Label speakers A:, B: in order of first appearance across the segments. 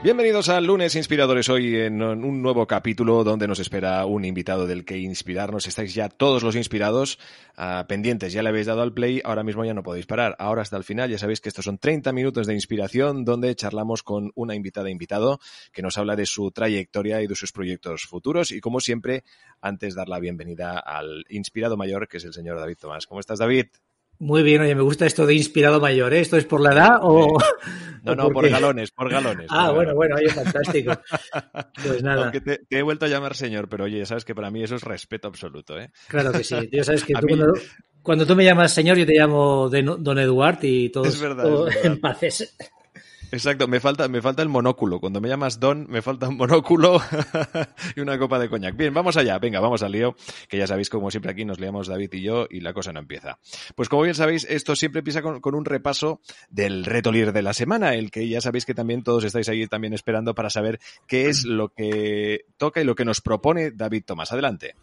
A: Bienvenidos al lunes inspiradores hoy en un nuevo capítulo donde nos espera un invitado del que inspirarnos. Estáis ya todos los inspirados ah, pendientes, ya le habéis dado al play, ahora mismo ya no podéis parar. Ahora hasta el final, ya sabéis que estos son 30 minutos de inspiración donde charlamos con una invitada invitado que nos habla de su trayectoria y de sus proyectos futuros y como siempre, antes dar la bienvenida al inspirado mayor que es el señor David Tomás. ¿Cómo estás David?
B: Muy bien, oye, me gusta esto de inspirado mayor, ¿eh? ¿Esto es por la edad o...? No, no, por, galones, por galones. Ah, bueno, bueno, oye, fantástico. Pues nada.
A: te, he vuelto a llamar señor, pero oye, sabes que para mí eso es respeto absoluto, ¿eh?
B: Claro que sí, Ya sabes que cuando, tú me llamas señor, yo te llamo don Eduard y todo es verdad, es
A: Exacto, me falta, me falta el monóculo. Cuando me llamas Don, me falta un monóculo y una copa de coñac. Bien, vamos allá, venga, vamos al lío, que ya sabéis, como siempre aquí nos leamos David y yo y la cosa no empieza. Pues como bien sabéis, esto siempre empieza con, con un repaso del reto líder de la semana, el que ya sabéis que también todos estáis ahí también esperando para saber qué es lo que toca y lo que nos propone David Tomás. Adelante.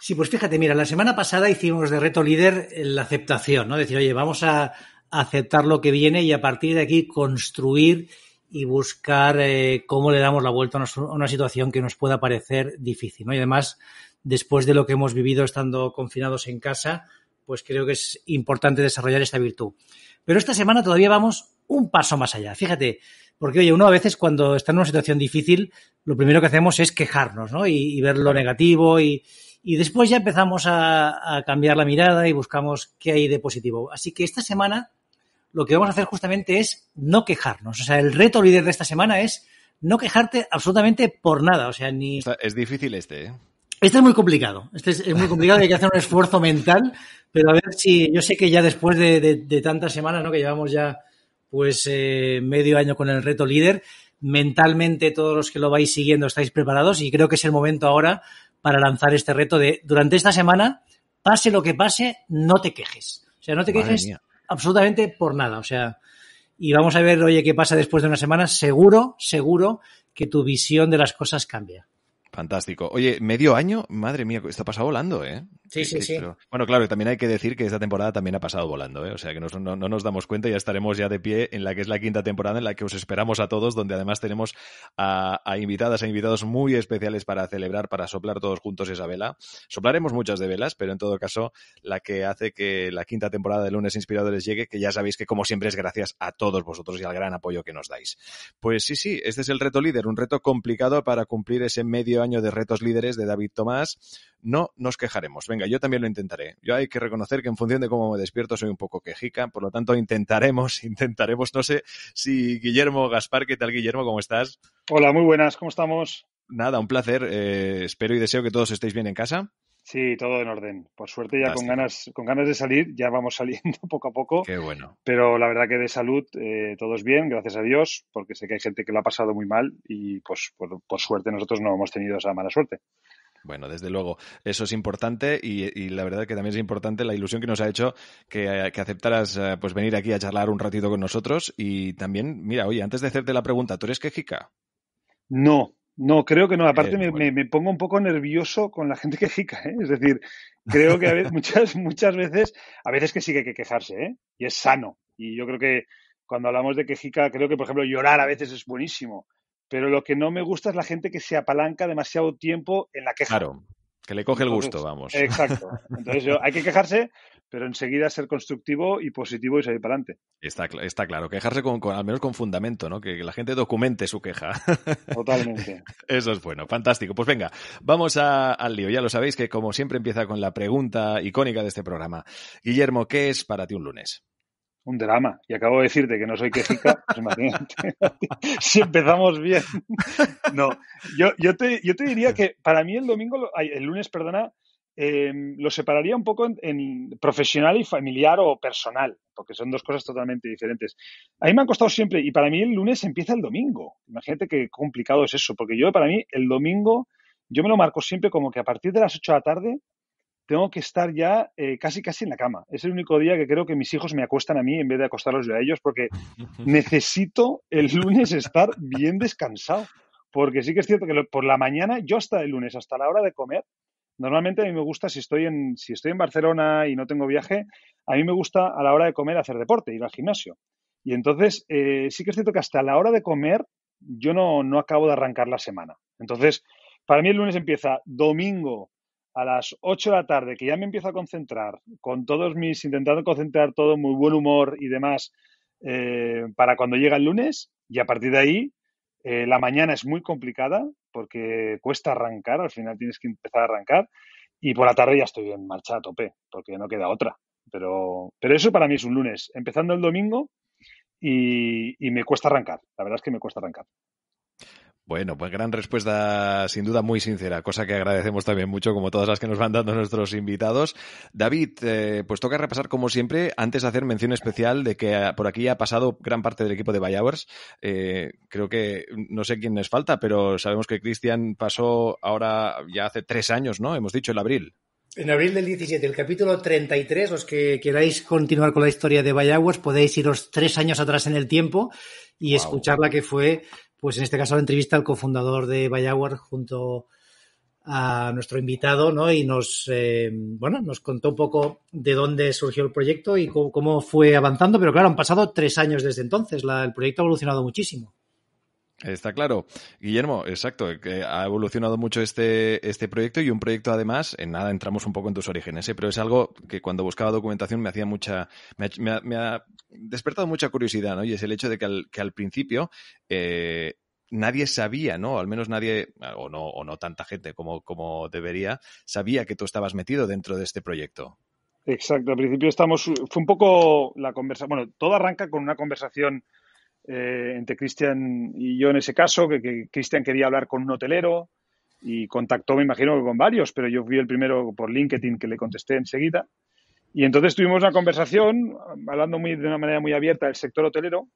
B: Sí, pues fíjate, mira, la semana pasada hicimos de reto líder la aceptación, ¿no? Decir, oye, vamos a, aceptar lo que viene y a partir de aquí construir y buscar eh, cómo le damos la vuelta a una, situación que nos pueda parecer difícil. Y además, después de lo que hemos vivido estando confinados en casa, pues creo que es importante desarrollar esta virtud. Pero esta semana todavía vamos un paso más allá. Fíjate, porque oye, uno a veces cuando está en una situación difícil, lo primero que hacemos es quejarnos ¿no? y, ver lo negativo y, después ya empezamos a, a cambiar la mirada y buscamos qué hay de positivo. Así que esta semana lo que vamos a hacer justamente es no quejarnos. O sea, el reto líder de esta semana es no quejarte absolutamente por nada. O sea, ni. es difícil este, ¿eh? Este es muy complicado. Este es, muy complicado hay que hacer un esfuerzo mental. Pero a ver si. Yo sé que ya después de, tantas semanas, ¿no? Que llevamos ya, pues, eh, medio año con el reto líder. Mentalmente, todos los que lo vais siguiendo estáis preparados y creo que es el momento ahora para lanzar este reto de durante esta semana, pase lo que pase, no te quejes. O sea, no te quejes absolutamente por nada. O sea, y vamos a ver, oye, qué pasa después de una semana. Seguro, seguro que tu visión de las cosas cambia.
A: Fantástico. Oye, medio año, madre mía, está pasado volando, ¿eh? Sí, sí, sí. bueno, claro, también hay que decir que esta temporada también ha pasado volando, ¿eh? O sea, que no, nos damos cuenta y ya estaremos ya de pie en la que es la quinta temporada en la que os esperamos a todos, donde además tenemos a, a invitadas, e invitados muy especiales para celebrar, para soplar todos juntos esa vela. Soplaremos muchas de velas, pero en todo caso, la que hace que la quinta temporada de Lunes Inspiradores llegue, que ya sabéis que como siempre es gracias a todos vosotros y al gran apoyo que nos dais. Pues sí, sí, este es el reto líder, un reto complicado para cumplir ese medio año de retos líderes de David Tomás. No nos quejaremos. Venga, yo también lo intentaré. Yo hay que reconocer que en función de cómo me despierto soy un poco quejica, por lo tanto intentaremos, intentaremos, no sé si Guillermo Gaspar, ¿qué tal Guillermo? ¿Cómo estás? Hola, muy buenas, ¿cómo estamos? Nada, un placer. Eh, espero y deseo que todos estéis bien en casa.
C: Sí, todo en orden. Por suerte ya con ganas, con ganas de salir, ya vamos saliendo poco a poco. Qué bueno. Pero la verdad que de salud todo eh, todos bien, gracias a Dios, porque sé que hay gente que lo ha pasado muy mal y pues por suerte nosotros no hemos tenido esa mala suerte.
A: Bueno, desde luego, eso es importante y, la verdad que también es importante la ilusión que nos ha hecho que, aceptaras eh, pues venir aquí a charlar un ratito con nosotros y también, mira, oye, antes de hacerte la pregunta, ¿tú eres quejica?
C: No, no, creo que no. Aparte me, pongo un poco nervioso con la gente quejica, ¿eh? Es decir, creo que a veces, muchas, muchas veces, a veces que sí que hay que quejarse, ¿eh? Y es sano. Y yo creo que cuando hablamos de quejica, creo que, por ejemplo, llorar a veces es buenísimo. Pero lo que no me gusta es la gente que se apalanca demasiado tiempo en la
A: queja. Claro, que le coge el gusto, vamos. Exacto.
C: Entonces hay que quejarse, pero enseguida ser constructivo y positivo y salir para
A: adelante. Está, está claro, quejarse con, al menos con fundamento, ¿no? Que, la gente documente su queja. Totalmente. Eso es bueno, fantástico. Pues venga, vamos al lío. Ya lo sabéis que como siempre empieza con la pregunta icónica de este programa. Guillermo, ¿qué es para ti un lunes?
C: un drama. Y acabo de decirte que no soy quejica, pues imagínate.
A: si empezamos bien.
C: no, yo, yo, te, yo te diría que para mí el domingo, el lunes, perdona, em, lo separaría un poco en, en, profesional y familiar o personal, porque son dos cosas totalmente diferentes. A mí me han costado siempre, y para mí el lunes empieza el domingo. Imagínate qué complicado es eso, porque yo para mí el domingo, yo me lo marco siempre como que a partir de las 8 de la tarde tengo que estar ya eh, casi casi en la cama. Es el único día que creo que mis hijos me acuestan a mí en vez de acostarlos yo a ellos porque necesito el lunes estar bien descansado. Porque sí que es cierto que por la mañana, yo hasta el lunes, hasta la hora de comer, normalmente a mí me gusta, si estoy, en, si estoy en Barcelona y no tengo viaje, a mí me gusta a la hora de comer hacer deporte, ir al gimnasio. Y entonces eh, sí que es cierto que hasta la hora de comer yo no, no acabo de arrancar la semana. Entonces, para mí el lunes empieza domingo, a las 8 de la tarde, que ya me empiezo a concentrar, con todos mis, intentando concentrar todo, muy buen humor y demás, eh, para cuando llega el lunes, y a partir de ahí, eh, la mañana es muy complicada, porque cuesta arrancar, al final tienes que empezar a arrancar, y por la tarde ya estoy en marcha a tope, porque no queda otra. Pero, pero eso para mí es un lunes, empezando el domingo, y me cuesta arrancar, la verdad es que me cuesta arrancar.
A: Bueno, pues gran respuesta, sin duda muy sincera, cosa que agradecemos también mucho, como todas las que nos van dando nuestros invitados. David, eh, pues toca repasar como siempre, antes de hacer mención especial de que ah, por aquí ha pasado gran parte del equipo de Bayowers. Eh, creo que no sé quién les falta, pero sabemos que Cristian pasó ahora ya hace tres años, ¿no? Hemos dicho el abril.
B: En abril del 17, el capítulo 33, los que queráis continuar con la historia de Bayagües, podéis iros tres años atrás en el tiempo y escuchar la que fue pues en este caso la entrevista al cofundador de Bayawar junto a nuestro invitado, ¿no? Y nos, eh, bueno, nos contó un poco de dónde surgió el proyecto y cómo, fue avanzando, pero claro, han pasado tres años desde entonces, el proyecto ha evolucionado muchísimo. Está claro.
A: Guillermo, exacto, eh, que ha evolucionado mucho este, este proyecto y un proyecto además, en nada entramos un poco en tus orígenes, ¿eh? pero es algo que cuando buscaba documentación me hacía mucha, me, ha, despertado mucha curiosidad, ¿no? Y es el hecho de que al, principio eh, nadie sabía, ¿no? Al menos nadie, o no, o no tanta gente como, como debería, sabía que tú estabas metido dentro de este proyecto.
C: Exacto, al principio estamos, fue un poco la conversación, bueno, todo arranca con una conversación eh, entre Cristian y yo en ese caso, que, Cristian quería hablar con un hotelero y contactó, me imagino, con varios, pero yo fui el primero por LinkedIn que le contesté enseguida. Y entonces tuvimos una conversación, hablando muy, de una manera muy abierta del sector hotelero,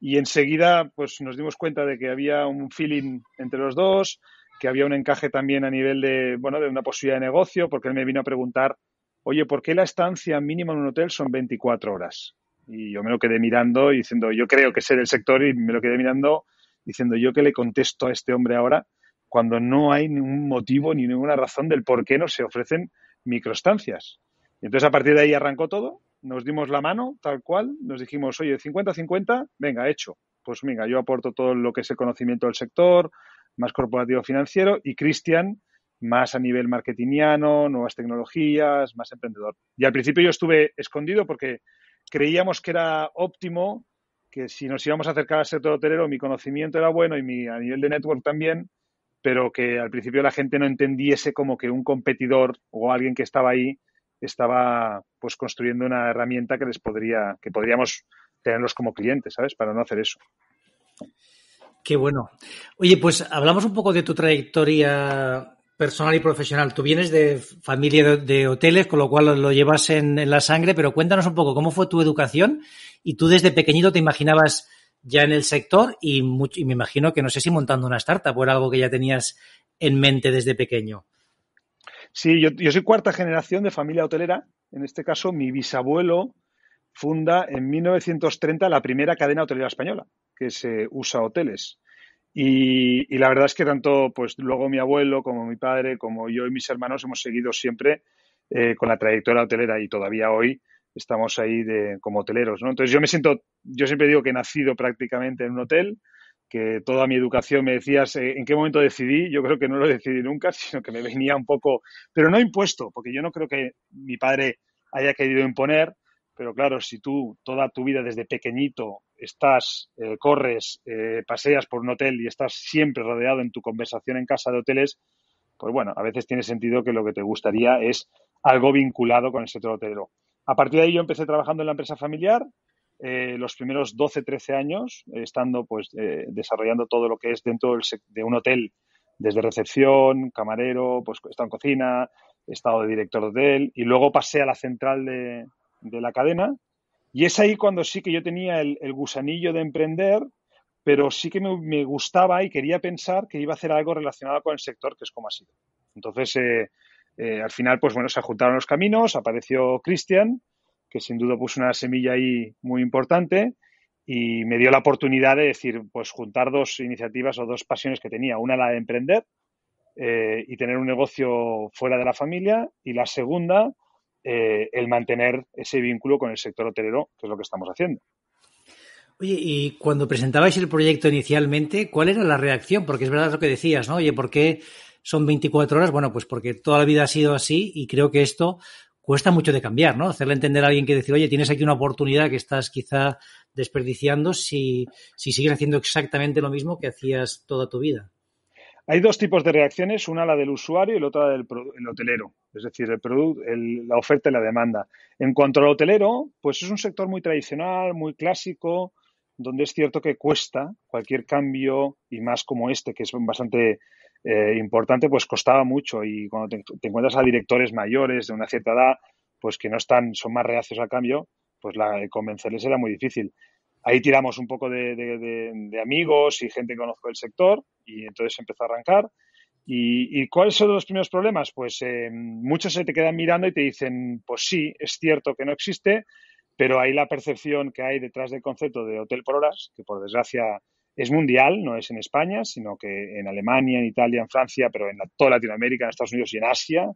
C: y enseguida pues, nos dimos cuenta de que había un feeling entre los dos, que había un encaje también a nivel de, de una posibilidad de negocio, porque él me vino a preguntar, oye, ¿por qué la estancia mínima en un hotel son 24 horas? Y yo me lo quedé mirando y diciendo, yo creo que sé del sector y me lo quedé mirando diciendo, yo qué le contesto a este hombre ahora cuando no hay ningún motivo ni ninguna razón del por qué no se ofrecen microestancias? Y entonces a partir de ahí arrancó todo, nos dimos la mano tal cual, nos dijimos, oye, 50-50, venga, hecho. Pues venga, yo aporto todo lo que es el conocimiento del sector, más corporativo financiero, y Cristian más a nivel marketingiano, nuevas tecnologías, más emprendedor. Y al principio yo estuve escondido porque creíamos que era óptimo que si nos íbamos a acercar al sector hotelero, mi conocimiento era bueno y mi, a nivel de network también, pero que al principio la gente no entendiese como que un competidor o alguien que estaba ahí estaba pues construyendo una herramienta que les podría, que podríamos tenerlos como clientes, ¿sabes? Para no hacer eso.
B: Qué bueno. Oye, pues hablamos un poco de tu trayectoria personal y profesional. Tú vienes de familia de, hoteles, con lo cual lo llevas en, la sangre, pero cuéntanos un poco cómo fue tu educación y tú desde pequeñito te imaginabas ya en el sector y, me imagino que no sé si montando una startup o era algo que ya tenías en mente desde pequeño.
C: Sí, yo, yo soy cuarta generación de familia hotelera. En este caso, mi bisabuelo funda en 1930 la primera cadena hotelera española, que se eh, usa hoteles. Y, la verdad es que tanto, pues luego mi abuelo, como mi padre, como yo y mis hermanos hemos seguido siempre eh, con la trayectoria hotelera y todavía hoy estamos ahí de, como hoteleros, ¿no? Entonces yo me siento, yo siempre digo que he nacido prácticamente en un hotel, que toda mi educación me decías en qué momento decidí, yo creo que no lo decidí nunca, sino que me venía un poco, pero no impuesto, porque yo no creo que mi padre haya querido imponer, pero claro, si tú toda tu vida desde pequeñito estás, eh, corres, eh, paseas por un hotel y estás siempre rodeado en tu conversación en casa de hoteles, pues bueno, a veces tiene sentido que lo que te gustaría es algo vinculado con el sector hotelero. A partir de ahí yo empecé trabajando en la empresa familiar, eh, los primeros 12, 13 años, estando pues desarrollando todo lo que es dentro de un hotel, desde recepción, camarero, pues estado en cocina, estado de director de hotel, y luego pasé a la central de, de la cadena, y es ahí cuando sí que yo tenía el, gusanillo de emprender, pero sí que me, gustaba y quería pensar que iba a hacer algo relacionado con el sector, que es como ha sido. Entonces, eh, eh, al final, pues bueno, se juntaron los caminos, apareció Cristian, que sin duda puso una semilla ahí muy importante y me dio la oportunidad de decir, pues juntar dos iniciativas o dos pasiones que tenía. Una la de emprender eh, y tener un negocio fuera de la familia y la segunda, eh, el mantener ese vínculo con el sector hotelero, que es lo que estamos haciendo.
B: Oye, y cuando presentabais el proyecto inicialmente, ¿cuál era la reacción? Porque es verdad lo que decías, ¿no? Oye, ¿por qué son 24 horas? Bueno, pues porque toda la vida ha sido así y creo que esto cuesta mucho de cambiar, ¿no? Hacerle entender a alguien que decir, oye, tienes aquí una oportunidad que estás quizá desperdiciando si, si sigues haciendo exactamente lo mismo que hacías toda tu vida.
C: Hay dos tipos de reacciones, una la del usuario y la otra la del hotelero, es decir, el, el la oferta y la demanda. En cuanto al hotelero, pues es un sector muy tradicional, muy clásico, donde es cierto que cuesta cualquier cambio y más como este, que es bastante eh, importante, pues costaba mucho y cuando te, encuentras a directores mayores de una cierta edad, pues que no están, son más reacios al cambio, pues la, convencerles era muy difícil ahí tiramos un poco de, amigos y gente que conozco el sector y entonces empezó a arrancar. ¿Y, cuáles son los primeros problemas? Pues eh, muchos se te quedan mirando y te dicen, pues sí, es cierto que no existe, pero ahí la percepción que hay detrás del concepto de hotel por horas, que por desgracia es mundial, no es en España, sino que en Alemania, en Italia, en Francia, pero en toda Latinoamérica, en Estados Unidos y en Asia,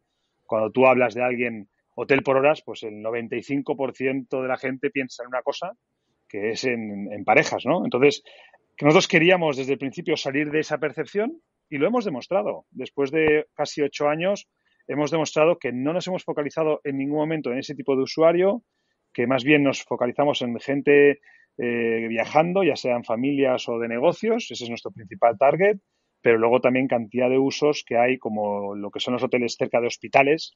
C: cuando tú hablas de alguien hotel por horas, pues el 95% de la gente piensa en una cosa que es en, parejas, ¿no? Entonces, nosotros queríamos desde el principio salir de esa percepción y lo hemos demostrado. Después de casi ocho años, hemos demostrado que no nos hemos focalizado en ningún momento en ese tipo de usuario, que más bien nos focalizamos en gente eh, viajando, ya sean familias o de negocios, ese es nuestro principal target, pero luego también cantidad de usos que hay, como lo que son los hoteles cerca de hospitales,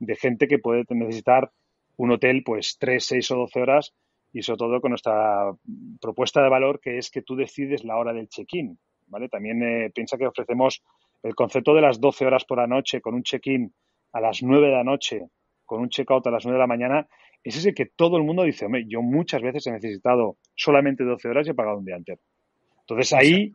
C: de gente que puede necesitar un hotel pues tres, seis o doce horas y sobre todo con nuestra propuesta de valor que es que tú decides la hora del check-in, ¿vale? También eh, piensa que ofrecemos el concepto de las 12 horas por la noche con un check-in a las 9 de la noche, con un check-out a las 9 de la mañana, es ese que todo el mundo dice, hombre, yo muchas veces he necesitado solamente 12 horas y he pagado un día antes. Entonces ahí,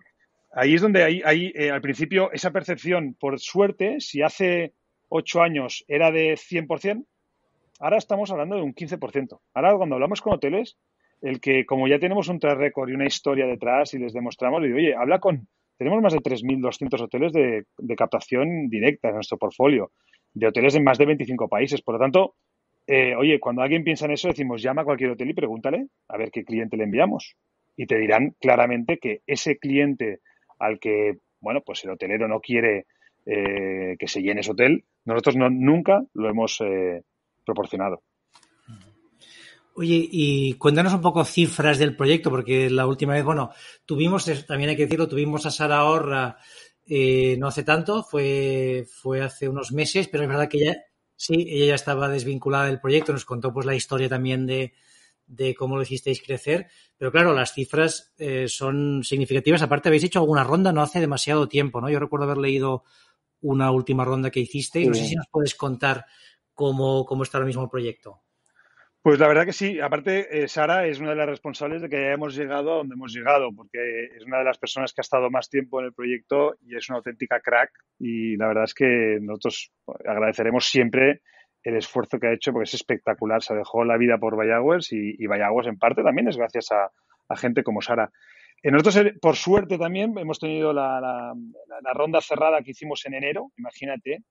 C: ahí es donde hay, eh, al principio esa percepción, por suerte, si hace 8 años era de 100%, ahora estamos hablando de un 15%. Ahora cuando hablamos con hoteles, el que como ya tenemos un track record y una historia detrás y les demostramos, le digo, oye, habla con, tenemos más de 3.200 hoteles de, captación directa en nuestro portfolio, de hoteles en más de 25 países. Por lo tanto, eh, oye, cuando alguien piensa en eso, decimos, llama a cualquier hotel y pregúntale a ver qué cliente le enviamos. Y te dirán claramente que ese cliente al que, bueno, pues el hotelero no quiere eh, que se llene ese hotel, nosotros no, nunca lo hemos... Eh, proporcionado.
B: Oye, y cuéntanos un poco cifras del proyecto, porque la última vez, bueno, tuvimos, también hay que decirlo, tuvimos a Sara Horra eh, no hace tanto, fue, fue hace unos meses, pero es verdad que ella, sí, ella ya estaba desvinculada del proyecto, nos contó pues la historia también de, cómo lo hicisteis crecer, pero claro, las cifras eh, son significativas. Aparte, habéis hecho alguna ronda no hace demasiado tiempo, ¿no? Yo recuerdo haber leído una última ronda que hiciste y no sé si nos puedes contar cómo, está el mismo proyecto.
C: Pues la verdad que sí. Aparte, eh, Sara es una de las responsables de que hayamos llegado a donde hemos llegado, porque es una de las personas que ha estado más tiempo en el proyecto y es una auténtica crack. Y la verdad es que nosotros agradeceremos siempre el esfuerzo que ha hecho, porque es espectacular. Se dejó la vida por Vallagüez y, y en parte también es gracias a, gente como Sara. Eh, nosotros, eh, por suerte también, hemos tenido la ronda cerrada que hicimos en enero, imagínate,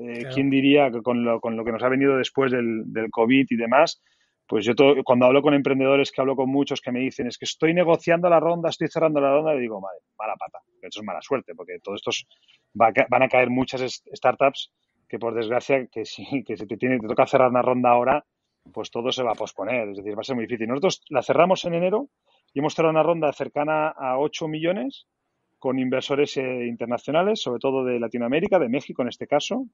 C: eh, ¿Quién diría que con lo, con lo que nos ha venido después del, COVID y demás? Pues yo cuando hablo con emprendedores, que hablo con muchos que me dicen, es que estoy negociando la ronda, estoy cerrando la ronda, le digo, madre, mala pata. Eso es mala suerte, porque todos estos van a caer muchas startups que por desgracia, que si, que te, tiene, te toca cerrar una ronda ahora, pues todo se va a posponer. Es decir, va a ser muy difícil. Nosotros la cerramos en enero y hemos cerrado una ronda cercana a 8 millones con inversores eh, internacionales, sobre todo de Latinoamérica, de México en este caso.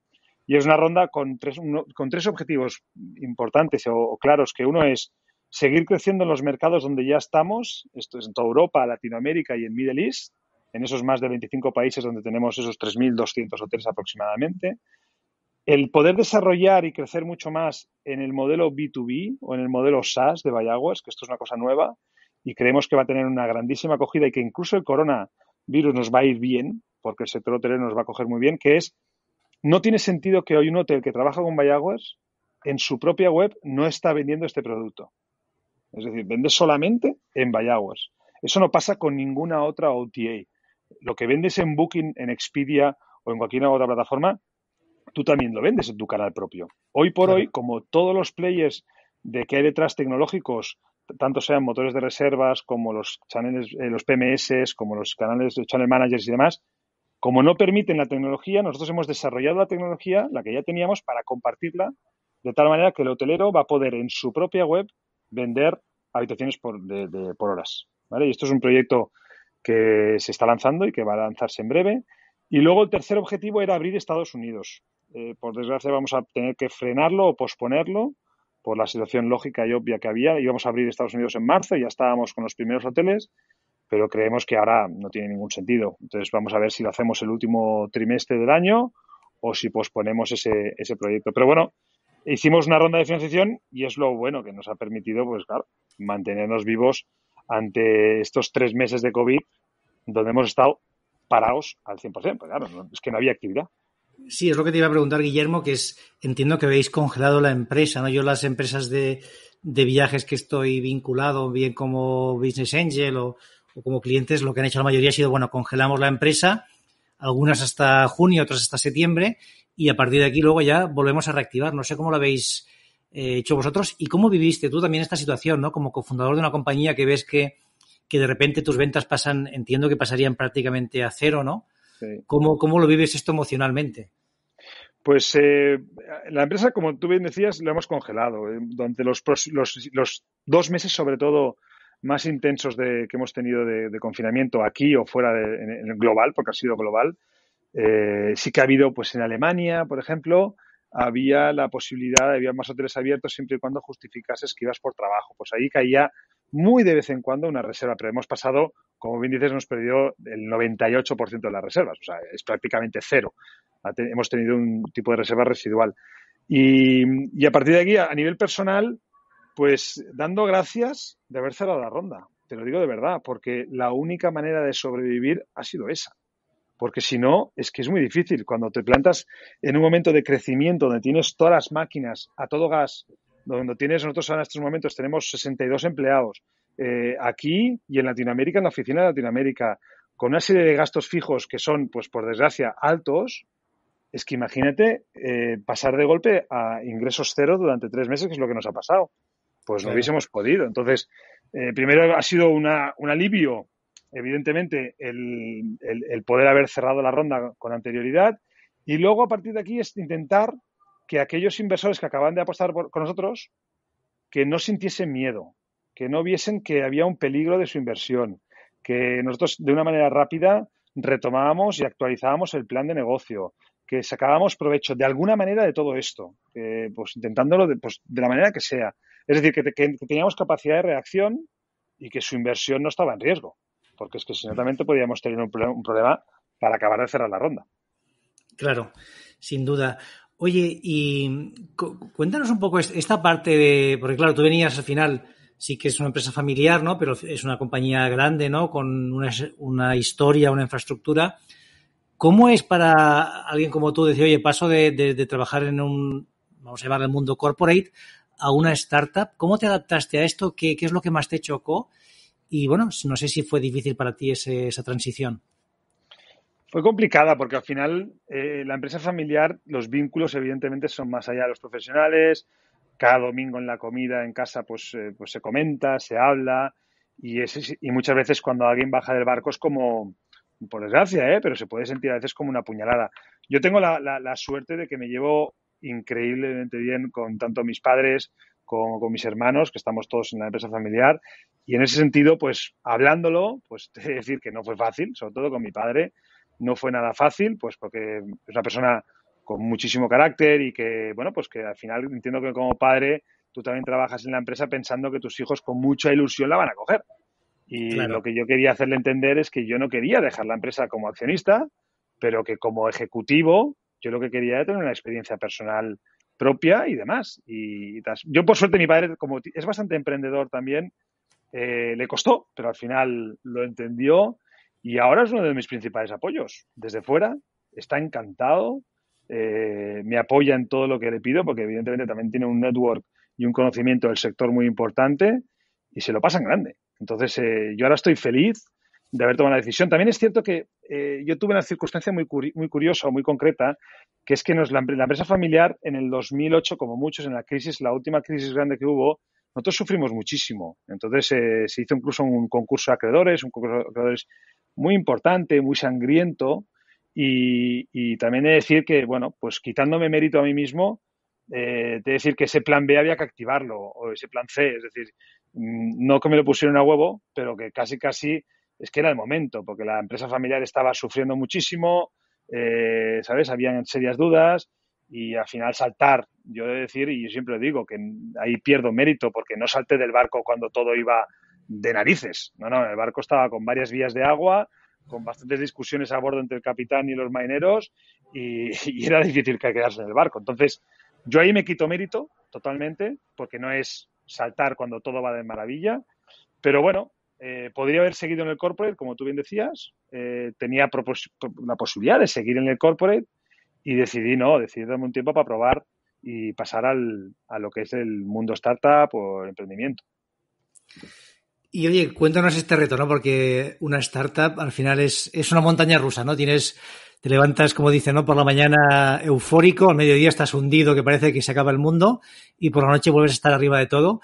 C: Y es una ronda con tres, con tres objetivos importantes o, claros, que uno es seguir creciendo en los mercados donde ya estamos, esto es en toda Europa, Latinoamérica y en Middle East, en esos más de 25 países donde tenemos esos 3.200 hoteles aproximadamente. El poder desarrollar y crecer mucho más en el modelo B2B o en el modelo SaaS de Bayaguas, que esto es una cosa nueva y creemos que va a tener una grandísima acogida y que incluso el corona virus nos va a ir bien, porque el sector hotelero nos va a coger muy bien, que es, no tiene sentido que hoy un hotel que trabaja con Bayaguas, en su propia web no está vendiendo este producto. Es decir, vende solamente en Bayaguas. Eso no pasa con ninguna otra OTA. Lo que vendes en Booking, en Expedia o en cualquier otra plataforma, tú también lo vendes en tu canal propio. Hoy por hoy, como todos los players de que hay detrás tecnológicos tanto sean motores de reservas como los eh, los PMS, como los canales de channel managers y demás, como no permiten la tecnología, nosotros hemos desarrollado la tecnología, la que ya teníamos, para compartirla de tal manera que el hotelero va a poder en su propia web vender habitaciones por, horas. Y esto es un proyecto que se está lanzando y que va a lanzarse en breve. Y luego el tercer objetivo era abrir Estados Unidos. Eh, por desgracia vamos a tener que frenarlo o posponerlo por la situación lógica y obvia que había. Íbamos a abrir Estados Unidos en marzo ya estábamos con los primeros hoteles, pero creemos que ahora no tiene ningún sentido. Entonces vamos a ver si lo hacemos el último trimestre del año o si posponemos ese, ese proyecto. Pero bueno, hicimos una ronda de financiación y es lo bueno que nos ha permitido, pues claro, mantenernos vivos ante estos tres meses de COVID donde hemos estado parados al 100%, pues claro, es que no había actividad.
B: Sí, es lo que te iba a preguntar, Guillermo, que es, entiendo que habéis congelado la empresa, ¿no? Yo las empresas de, viajes que estoy vinculado, bien como Business Angel o, como clientes, lo que han hecho la mayoría ha sido, bueno, congelamos la empresa, algunas hasta junio, otras hasta septiembre, y a partir de aquí luego ya volvemos a reactivar. No sé cómo lo habéis eh, hecho vosotros y cómo viviste tú también esta situación, ¿no? Como cofundador de una compañía que ves que, que de repente tus ventas pasan, entiendo que pasarían prácticamente a cero, ¿no? ¿Cómo, lo vives esto emocionalmente?
C: Pues eh, la empresa, como tú bien decías, lo hemos congelado. Eh, durante los, los, dos meses, sobre todo, más intensos de, que hemos tenido de, confinamiento aquí o fuera de, en, global, porque ha sido global, eh, sí que ha habido, pues en Alemania, por ejemplo, había la posibilidad, había más hoteles abiertos siempre y cuando justificases que ibas por trabajo. Pues ahí caía muy de vez en cuando una reserva, pero hemos pasado, como bien dices, hemos perdido el 98% de las reservas, o sea, es prácticamente cero. Hemos tenido un tipo de reserva residual. Y, a partir de aquí, a, a nivel personal, pues dando gracias de haber cerrado la ronda. Te lo digo de verdad, porque la única manera de sobrevivir ha sido esa. Porque si no, es que es muy difícil. Cuando te plantas en un momento de crecimiento donde tienes todas las máquinas a todo gas, donde tienes, nosotros en estos momentos tenemos 62 empleados eh, aquí y en Latinoamérica, en la oficina de Latinoamérica, con una serie de gastos fijos que son, pues por desgracia, altos, es que imagínate eh, pasar de golpe a ingresos cero durante tres meses, que es lo que nos ha pasado. Pues no hubiésemos podido. Entonces, eh, primero ha sido una, un alivio, evidentemente, el, el, el poder haber cerrado la ronda con anterioridad. Y luego, a partir de aquí, es intentar que aquellos inversores que acaban de apostar con nosotros, que no sintiesen miedo, que no viesen que había un peligro de su inversión, que nosotros de una manera rápida retomábamos y actualizábamos el plan de negocio, que sacábamos provecho de alguna manera de todo esto, eh, pues intentándolo de, pues, de, la manera que sea. Es decir, que, teníamos capacidad de reacción y que su inversión no estaba en riesgo, porque es que si no podíamos tener un, un problema para acabar de cerrar la ronda.
B: Claro, sin duda. Oye, y cuéntanos un poco esta parte de, porque claro, tú venías al final, sí que es una empresa familiar, ¿no? Pero es una compañía grande, ¿no? Con una, una historia, una infraestructura. ¿Cómo es para alguien como tú decir, oye, paso de, trabajar en un, vamos a llamar el mundo corporate, a una startup? ¿Cómo te adaptaste a esto? ¿Qué, qué es lo que más te chocó? Y bueno, no sé si fue difícil para ti esa transición.
C: Fue complicada porque al final eh, la empresa familiar, los vínculos evidentemente son más allá de los profesionales. Cada domingo en la comida en casa pues, eh, pues se comenta, se habla y, muchas veces cuando alguien baja del barco es como, por desgracia, ¿eh? pero se puede sentir a veces como una puñalada. Yo tengo la, suerte de que me llevo increíblemente bien con tanto mis padres como con mis hermanos, que estamos todos en la empresa familiar. Y en ese sentido, pues hablándolo, pues te decir que no fue fácil, sobre todo con mi padre, no fue nada fácil, pues porque es una persona con muchísimo carácter y que, bueno, pues que al final entiendo que como padre tú también trabajas en la empresa pensando que tus hijos con mucha ilusión la van a coger. Y lo que yo quería hacerle entender es que yo no quería dejar la empresa como accionista, pero que como ejecutivo yo lo que quería era tener una experiencia personal propia y demás. Y, yo, por suerte, mi padre, como es bastante emprendedor también, eh, le costó, pero al final lo entendió y ahora es uno de mis principales apoyos. Desde fuera, está encantado, eh, me apoya en todo lo que le pido, porque evidentemente también tiene un network y un conocimiento del sector muy importante y se lo pasan grande. Entonces, eh, yo ahora estoy feliz de haber tomado la decisión. También es cierto que eh, yo tuve una circunstancia muy, muy curiosa, muy concreta, que es que nos, la, la, empresa familiar en el 2008, como muchos, en la crisis, la última crisis grande que hubo, nosotros sufrimos muchísimo. Entonces eh, se hizo incluso un concurso de acreedores, un concurso de acreedores muy importante, muy sangriento. Y, también he de decir que, bueno, pues quitándome mérito a mí mismo, eh, de decir que ese plan B había que activarlo, o ese plan C, es decir, mm, no que me lo pusieron a huevo, pero que casi casi es que era el momento, porque la empresa familiar estaba sufriendo muchísimo, eh, ¿sabes? Habían serias dudas, y al final saltar, yo he de decir, y yo siempre digo, que ahí pierdo mérito porque no salté del barco cuando todo iba de narices. No, no, el barco estaba con varias vías de agua, con bastantes discusiones a bordo entre el capitán y los marineros y, era difícil que quedarse en el barco. Entonces, yo ahí me quito mérito totalmente porque no es saltar cuando todo va de maravilla, pero bueno, eh, podría haber seguido en el corporate, como tú bien decías, eh, tenía la posibilidad de seguir en el corporate, y decidí, no, decidí darme un tiempo para probar y pasar al, a lo que es el mundo startup o emprendimiento.
B: Y oye, cuéntanos este reto, ¿no? Porque una startup al final es, una montaña rusa, ¿no? Tienes, te levantas, como dicen, ¿no? Por la mañana eufórico, al mediodía estás hundido, que parece que se acaba el mundo, y por la noche vuelves a estar arriba de todo.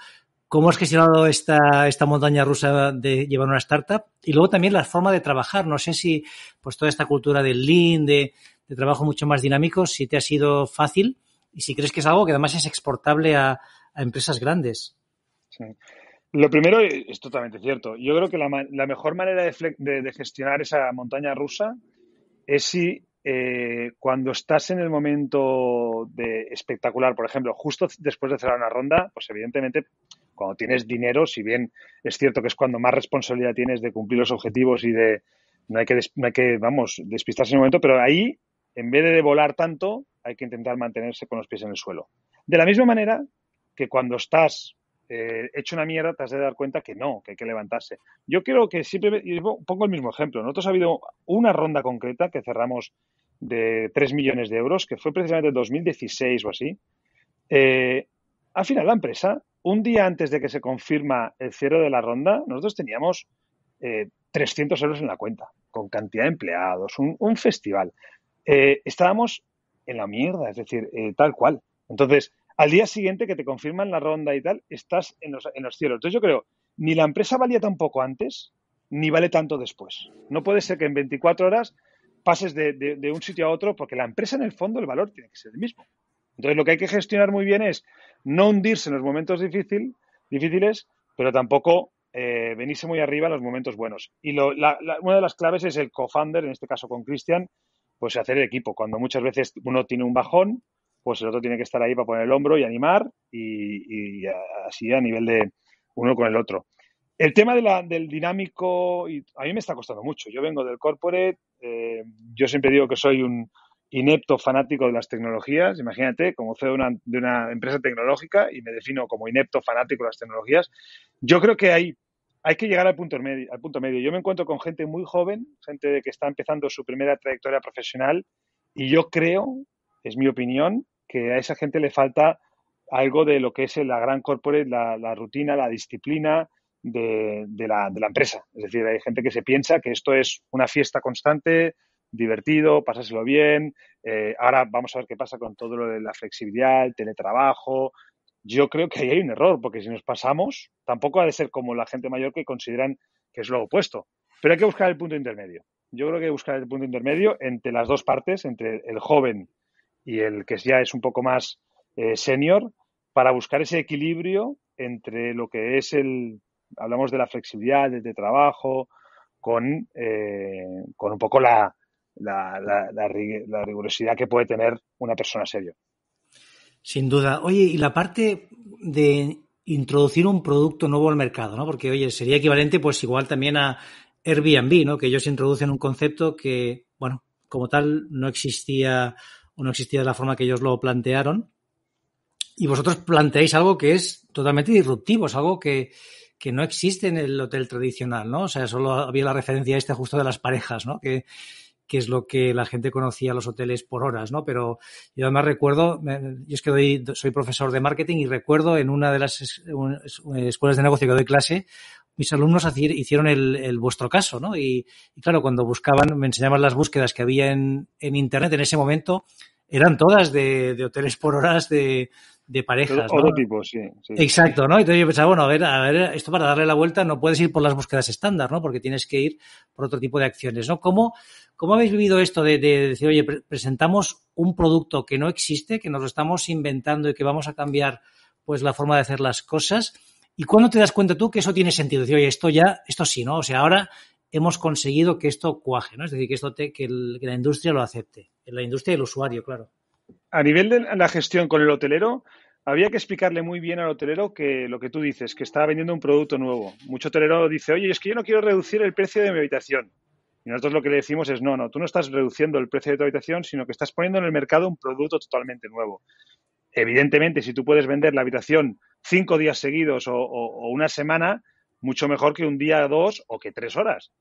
B: ¿Cómo has gestionado esta, esta montaña rusa de llevar una startup? Y luego también la forma de trabajar. No sé si, pues toda esta cultura del lean, de, de trabajo mucho más dinámico, si te ha sido fácil y si crees que es algo que además es exportable a, empresas grandes. Lo primero eh,
C: es totalmente cierto. Yo creo que la, mejor manera de, gestionar esa montaña rusa es si eh, cuando estás en el momento de espectacular, por ejemplo, justo después de cerrar una ronda, pues evidentemente cuando tienes dinero, si bien es cierto que es cuando más responsabilidad tienes de cumplir los objetivos y de no hay que, que vamos, despistarse en el momento, pero ahí en vez de volar tanto, hay que intentar mantenerse con los pies en el suelo. De la misma manera que cuando estás eh, hecho una mierda, te has de dar cuenta que no, que hay que levantarse. Yo creo que siempre, y pongo el mismo ejemplo, nosotros ha habido una ronda concreta que cerramos de 3 millones de euros, que fue precisamente en 2016 o así. Eh, al final, la empresa, un día antes de que se confirma el cierre de la ronda, nosotros teníamos 300 eh, euros en la cuenta, con cantidad de empleados, un festival. Eh, estábamos en la mierda, es decir, eh, tal cual. Entonces, al día siguiente que te confirman la ronda y tal, estás en los, cielos. Entonces yo creo, ni la empresa valía tan poco antes, ni vale tanto después. No puede ser que en 24 horas pases de, un sitio a otro, porque la empresa en el fondo el valor tiene que ser el mismo. Entonces lo que hay que gestionar muy bien es no hundirse en los momentos difíciles, pero tampoco eh, venirse muy arriba en los momentos buenos. Y una de las claves es el co-founder, en este caso con Cristian, pues hacer el equipo. Cuando muchas veces uno tiene un bajón, pues el otro tiene que estar ahí para poner el hombro y animar y, así a nivel de uno con el otro. El tema del dinámico, a mí me está costando mucho. Yo vengo del corporate, eh, yo siempre digo que soy un inepto fanático de las tecnologías. Imagínate, como CEO de una empresa tecnológica y me defino como inepto fanático de las tecnologías. Yo creo que hay hay que llegar al punto, medio, al punto medio. Yo me encuentro con gente muy joven, gente que está empezando su primera trayectoria profesional y yo creo, es mi opinión, que a esa gente le falta algo de lo que es la gran corporate, la, rutina, la disciplina de, la, de, la, empresa. Es decir, hay gente que se piensa que esto es una fiesta constante, divertido, pasárselo bien. Eh, ahora vamos a ver qué pasa con todo lo de la flexibilidad, el teletrabajo, yo creo que ahí hay un error, porque si nos pasamos, tampoco ha de ser como la gente mayor que consideran que es lo opuesto. Pero hay que buscar el punto intermedio. Yo creo que hay que buscar el punto intermedio entre las dos partes, entre el joven y el que ya es un poco más eh, senior, para buscar ese equilibrio entre lo que es el, hablamos de la flexibilidad, de trabajo, con, eh, con un poco la, la, la, rigurosidad que puede tener una persona serio.
B: Sin duda. Oye, y la parte de introducir un producto nuevo al mercado, ¿no? Porque, oye, sería equivalente, pues igual también a Airbnb, ¿no? Que ellos introducen un concepto que, bueno, como tal, no existía o no existía de la forma que ellos lo plantearon. Y vosotros planteáis algo que es totalmente disruptivo, es algo que, no existe en el hotel tradicional, ¿no? O sea, solo había la referencia a este justo de las parejas, ¿no? Que, que es lo que la gente conocía los hoteles por horas, ¿no? Pero yo además recuerdo, yo es que soy profesor de marketing y recuerdo en una de las eh, escuelas de negocio que doy clase, mis alumnos hicieron el, vuestro caso, ¿no? Y, claro, cuando buscaban, me enseñaban las búsquedas que había en, Internet en ese momento, eran todas de, de hoteles por horas, de, de parejas. ¿no? Otro
C: tipo, sí, Exacto,
B: ¿no? Entonces yo pensaba, bueno, a ver, a esto para darle la vuelta no puedes ir por las búsquedas estándar, ¿no? Porque tienes que ir por otro tipo de acciones, ¿no? ¿Cómo, cómo habéis vivido esto de, decir, oye, presentamos un producto que no existe, que nos lo estamos inventando y que vamos a cambiar, pues, la forma de hacer las cosas? ¿Y cuándo te das cuenta tú que eso tiene sentido? Decir, oye, esto ya, esto sí, ¿no? O sea, ahora hemos conseguido que esto cuaje, ¿no? Es decir, que, esto te, que la industria lo acepte, la industria y el usuario, claro.
C: A nivel de la gestión con el hotelero, había que explicarle muy bien al hotelero que lo que tú dices, que estaba vendiendo un producto nuevo. Mucho hotelero dice, oye, es que yo no quiero reducir el precio de mi habitación. Y nosotros lo que le decimos es, no, no, tú no estás reduciendo el precio de tu habitación, sino que estás poniendo en el mercado un producto totalmente nuevo. Evidentemente, si tú puedes vender la habitación cinco días seguidos o, una semana, mucho mejor que un día, dos o que tres horas.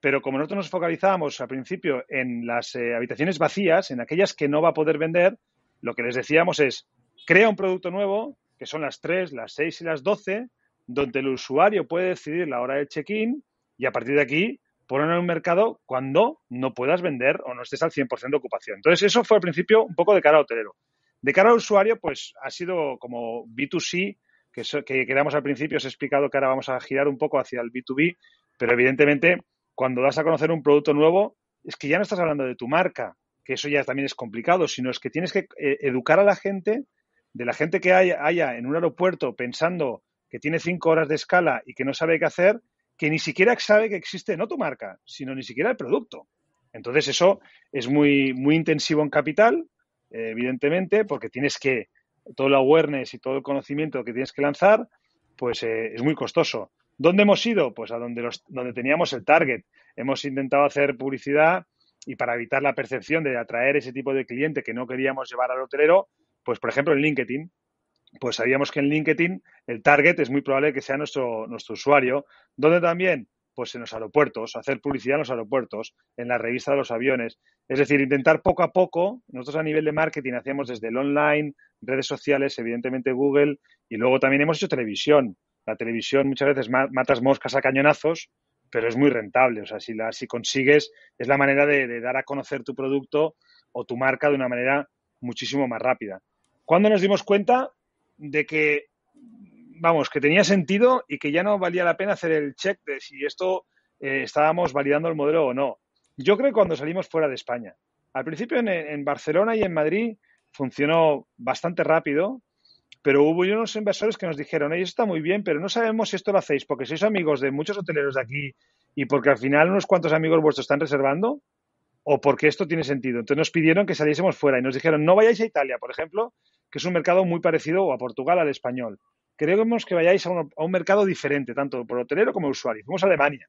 C: Pero como nosotros nos focalizábamos al principio en las eh, habitaciones vacías, en aquellas que no va a poder vender, lo que les decíamos es, crea un producto nuevo, que son las 3, las 6 y las 12, donde el usuario puede decidir la hora del check-in y a partir de aquí ponen en un mercado cuando no puedas vender o no estés al 100% de ocupación. Entonces, eso fue al principio un poco de cara a hotelero. De cara al usuario, pues ha sido como B2C, que, quedamos al principio, os he explicado que ahora vamos a girar un poco hacia el B2B, pero evidentemente cuando das a conocer un producto nuevo, es que ya no estás hablando de tu marca, que eso ya también es complicado, sino es que tienes que eh, educar a la gente de la gente que haya, en un aeropuerto pensando que tiene cinco horas de escala y que no sabe qué hacer, que ni siquiera sabe que existe no tu marca, sino ni siquiera el producto. Entonces eso es muy, muy intensivo en capital, eh, evidentemente, porque tienes que, todo el awareness y todo el conocimiento que tienes que lanzar, pues eh, es muy costoso. ¿Dónde hemos ido? Pues a donde, los, donde teníamos el target. Hemos intentado hacer publicidad y para evitar la percepción de atraer ese tipo de cliente que no queríamos llevar al hotelero, pues, por ejemplo, en LinkedIn, pues sabíamos que en LinkedIn el target es muy probable que sea nuestro, nuestro usuario, donde también pues en los aeropuertos, hacer publicidad en los aeropuertos, en la revista de los aviones. Es decir, intentar poco a poco, nosotros a nivel de marketing hacíamos desde el online, redes sociales, evidentemente Google, y luego también hemos hecho televisión. La televisión muchas veces matas moscas a cañonazos, pero es muy rentable. O sea, si, la, si consigues, es la manera de dar a conocer tu producto o tu marca de una manera muchísimo más rápida. Cuando nos dimos cuenta de que, vamos, que tenía sentido y que ya no valía la pena hacer el check de si esto eh, estábamos validando el modelo o no? Yo creo que cuando salimos fuera de España. Al principio en, Barcelona y en Madrid funcionó bastante rápido, pero hubo unos inversores que nos dijeron, esto está muy bien, pero no sabemos si esto lo hacéis porque sois amigos de muchos hoteleros de aquí y porque al final unos cuantos amigos vuestros están reservando o porque esto tiene sentido. Entonces nos pidieron que saliésemos fuera y nos dijeron, no vayáis a Italia, por ejemplo, que es un mercado muy parecido a Portugal, al español. Queremos que vayáis a un, mercado diferente, tanto por hotelero como usuario. Fuimos a Alemania.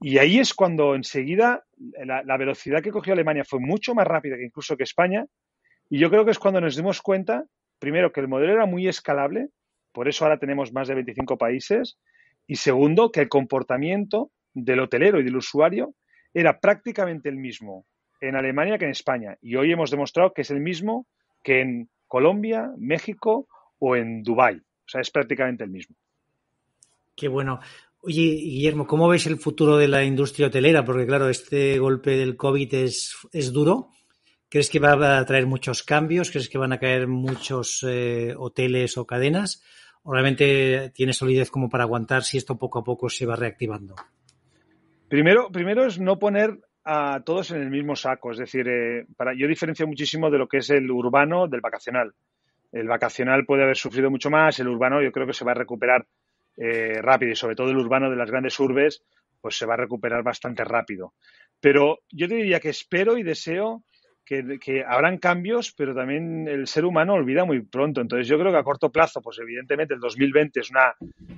C: Y ahí es cuando enseguida eh, la, la, velocidad que cogió Alemania fue mucho más rápida que incluso que España. Y yo creo que es cuando nos dimos cuenta, primero, que el modelo era muy escalable, por eso ahora tenemos más de 25 países. Y segundo, que el comportamiento del hotelero y del usuario era prácticamente el mismo en Alemania que en España. Y hoy hemos demostrado que es el mismo que en Colombia, México o en Dubái. O sea, es prácticamente el mismo.
B: Qué bueno. Oye, Guillermo, ¿cómo ves el futuro de la industria hotelera? Porque claro, este golpe del COVID es, duro. ¿Crees que va a traer muchos cambios? ¿Crees que van a caer muchos eh, hoteles o cadenas? ¿O realmente tiene solidez como para aguantar si esto poco a poco se va reactivando?
C: Primero, primero es no poner a todos en el mismo saco. Es decir, eh, para, yo diferencio muchísimo de lo que es el urbano del vacacional. El vacacional puede haber sufrido mucho más, el urbano yo creo que se va a recuperar eh, rápido y sobre todo el urbano de las grandes urbes, pues se va a recuperar bastante rápido. Pero yo te diría que espero y deseo que, habrán cambios, pero también el ser humano olvida muy pronto. Entonces, yo creo que a corto plazo, pues evidentemente el 2020 es, una,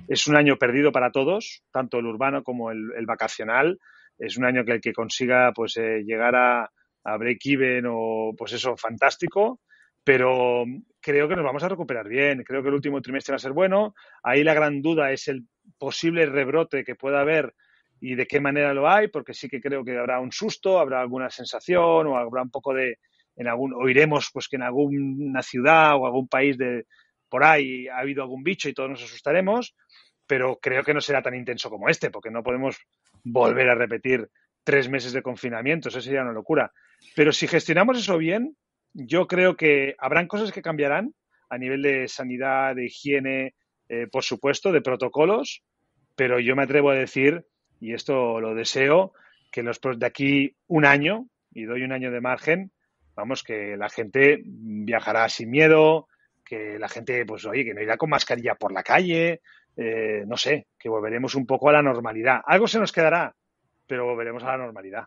C: es un año perdido para todos, tanto el urbano como el, vacacional. Es un año que el que consiga pues eh, llegar a, break-even o pues eso, fantástico. Pero creo que nos vamos a recuperar bien. Creo que el último trimestre va a ser bueno. Ahí la gran duda es el posible rebrote que pueda haber y de qué manera lo hay, porque sí que creo que habrá un susto, habrá alguna sensación o habrá un poco de, en algún, oiremos pues que en alguna ciudad o algún país de por ahí ha habido algún bicho y todos nos asustaremos, pero creo que no será tan intenso como este, porque no podemos volver a repetir tres meses de confinamiento, eso sería una locura. Pero si gestionamos eso bien, yo creo que habrán cosas que cambiarán a nivel de sanidad, de higiene, eh, por supuesto, de protocolos, pero yo me atrevo a decir y esto lo deseo, que los de aquí un año, y doy un año de margen, vamos, que la gente viajará sin miedo, que la gente, pues oye, que no irá con mascarilla por la calle, eh, no sé, que volveremos un poco a la normalidad. Algo se nos quedará, pero volveremos a la normalidad.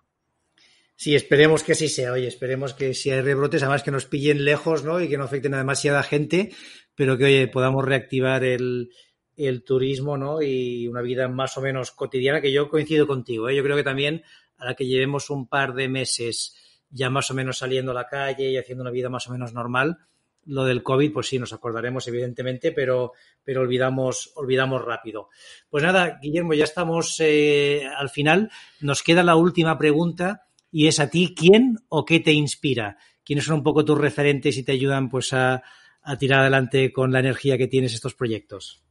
B: Sí, esperemos que así sea. Oye, esperemos que si hay rebrotes, además que nos pillen lejos, ¿no? Y que no afecten a demasiada gente, pero que, oye, podamos reactivar el, el turismo ¿no? y una vida más o menos cotidiana, que yo coincido contigo. ¿eh? Yo creo que también a la que llevemos un par de meses ya más o menos saliendo a la calle y haciendo una vida más o menos normal, lo del COVID, pues sí, nos acordaremos evidentemente, pero, olvidamos, rápido. Pues nada, Guillermo, ya estamos eh, al final. Nos queda la última pregunta y es a ti, ¿quién o qué te inspira? ¿Quiénes son un poco tus referentes y te ayudan pues a, a tirar adelante con la energía que tienes estos proyectos?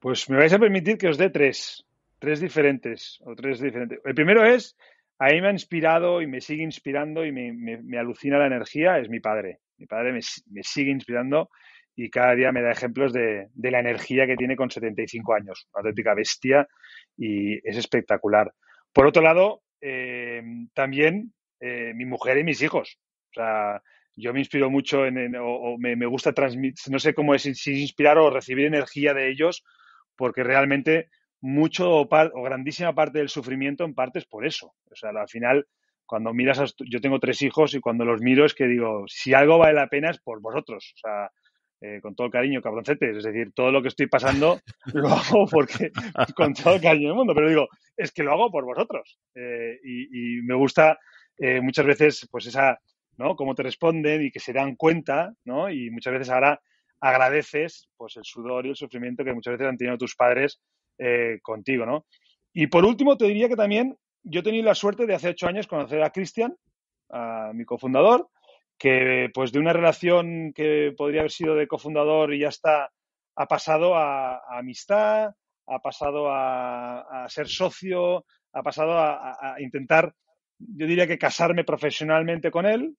C: Pues me vais a permitir que os dé tres, tres diferentes, o tres diferentes. El primero es, a mí me ha inspirado y me sigue inspirando y me, alucina la energía, es mi padre. Mi padre me, sigue inspirando y cada día me da ejemplos de, la energía que tiene con 75 años, una auténtica bestia y es espectacular. Por otro lado, eh, también eh, mi mujer y mis hijos. O sea, yo me inspiro mucho en, o, me, me, gusta transmitir, no sé cómo es, inspirar o recibir energía de ellos porque realmente mucho o, grandísima parte del sufrimiento en parte es por eso. O sea, al final, cuando miras, a, yo tengo tres hijos y cuando los miro es que digo, si algo vale la pena es por vosotros. O sea, eh, con todo el cariño, cabroncete, Es decir, todo lo que estoy pasando lo hago porque, con todo el cariño del mundo, pero digo, es que lo hago por vosotros. Eh, y, me gusta eh, muchas veces, pues esa, ¿no? Cómo te responden y que se dan cuenta, ¿no? Y muchas veces ahora agradeces pues el sudor y el sufrimiento que muchas veces han tenido tus padres eh, contigo, ¿no? Y por último, te diría que también yo he tenido la suerte de hace ocho años conocer a Cristian, a mi cofundador, que pues de una relación que podría haber sido de cofundador y ya está, ha pasado a, amistad, ha pasado a, ser socio, ha pasado a, a intentar, yo diría que casarme profesionalmente con él,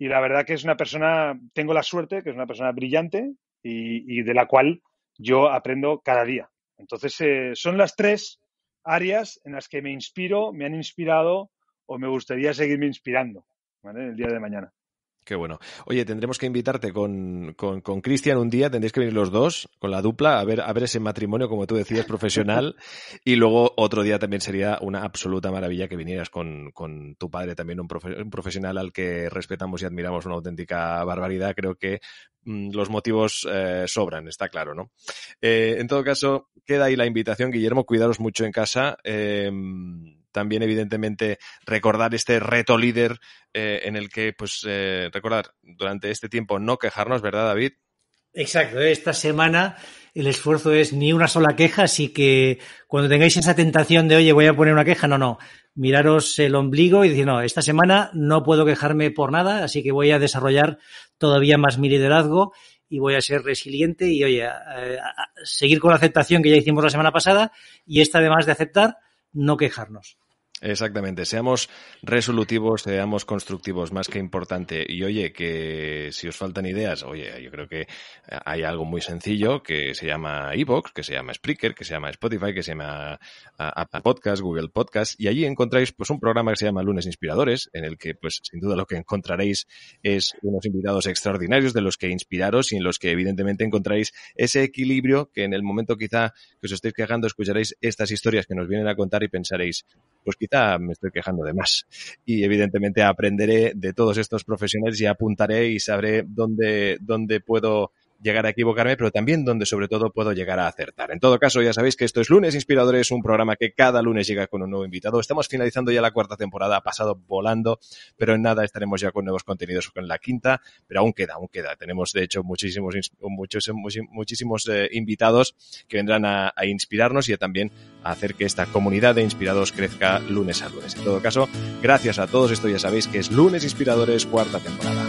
C: y la verdad que es una persona, tengo la suerte, que es una persona brillante y, de la cual yo aprendo cada día. Entonces, eh, son las tres áreas en las que me inspiro, me han inspirado o me gustaría seguirme inspirando el día de mañana
A: qué bueno. Oye, tendremos que invitarte con, con, Cristian un día, tendréis que venir los dos con la dupla a ver, a ver ese matrimonio, como tú decías, profesional. y luego otro día también sería una absoluta maravilla que vinieras con, con tu padre, también un, profesional al que respetamos y admiramos una auténtica barbaridad. Creo que mm, los motivos eh, sobran, está claro, ¿no? Eh, en todo caso, queda ahí la invitación, Guillermo, cuidaros mucho en casa. Em, también evidentemente recordar este reto líder eh, en el que, pues, eh, recordar durante este tiempo no quejarnos, ¿verdad, David?
B: Exacto, ¿eh? esta semana el esfuerzo es ni una sola queja, así que cuando tengáis esa tentación de, oye, voy a poner una queja, no, no, miraros el ombligo y decir, no, esta semana no puedo quejarme por nada, así que voy a desarrollar todavía más mi liderazgo y voy a ser resiliente y, oye, seguir con la aceptación que ya hicimos la semana pasada y esta además de aceptar, no quejarnos
A: Exactamente, seamos resolutivos, seamos constructivos, más que importante. Y oye, que si os faltan ideas, oye, yo creo que hay algo muy sencillo que se llama Evox, que se llama Spreaker, que se llama Spotify, que se llama Apple Podcast, Google Podcast, y allí encontráis pues un programa que se llama Lunes Inspiradores, en el que pues sin duda lo que encontraréis es unos invitados extraordinarios de los que inspiraros y en los que evidentemente Encontraréis ese equilibrio que en el momento quizá que os estéis quejando escucharéis estas historias que nos vienen a contar y pensaréis, pues quizá me estoy quejando de más. Y evidentemente aprenderé de todos estos profesionales y apuntaré y sabré dónde, dónde puedo llegar a equivocarme, pero también donde sobre todo puedo llegar a acertar. En todo caso, ya sabéis que esto es Lunes Inspiradores, un programa que cada lunes llega con un nuevo invitado. Estamos finalizando ya la cuarta temporada, ha pasado volando, pero en nada estaremos ya con nuevos contenidos con la quinta, pero aún queda, aún queda. Tenemos, de hecho, muchísimos, muchos, muchísimos eh, invitados que vendrán a, inspirarnos y también a hacer que esta comunidad de inspirados crezca lunes a lunes. En todo caso, gracias a todos. Esto ya sabéis que es Lunes Inspiradores, cuarta temporada.